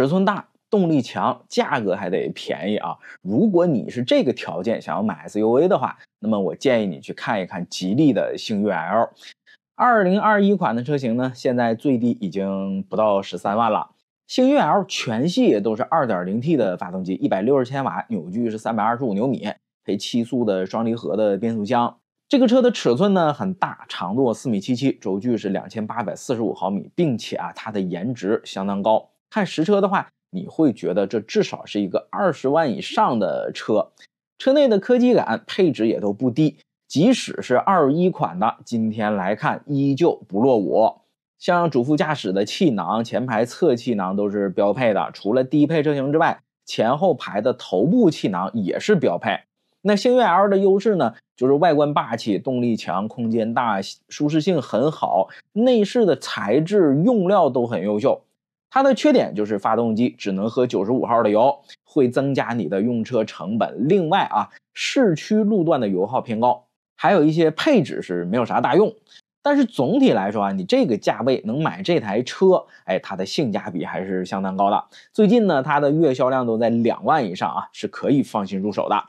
尺寸大，动力强，价格还得便宜啊！如果你是这个条件想要买 SUV 的话，那么我建议你去看一看吉利的星越 L。二零二一款的车型呢，现在最低已经不到十三万了。星越 L 全系都是二点零 T 的发动机，一百六十千瓦，扭矩是三百二十五牛米，配七速的双离合的变速箱。这个车的尺寸呢很大，长度四米七七，轴距是两千八百四十五毫米，并且啊，它的颜值相当高。看实车的话，你会觉得这至少是一个二十万以上的车，车内的科技感配置也都不低。即使是二一款的，今天来看依旧不落伍。像主副驾驶的气囊、前排侧气囊都是标配的，除了低配车型之外，前后排的头部气囊也是标配。那星越 L 的优势呢，就是外观霸气、动力强、空间大、舒适性很好，内饰的材质用料都很优秀。它的缺点就是发动机只能喝九十五号的油，会增加你的用车成本。另外啊，市区路段的油耗偏高，还有一些配置是没有啥大用。但是总体来说啊，你这个价位能买这台车，哎，它的性价比还是相当高的。最近呢，它的月销量都在两万以上啊，是可以放心入手的。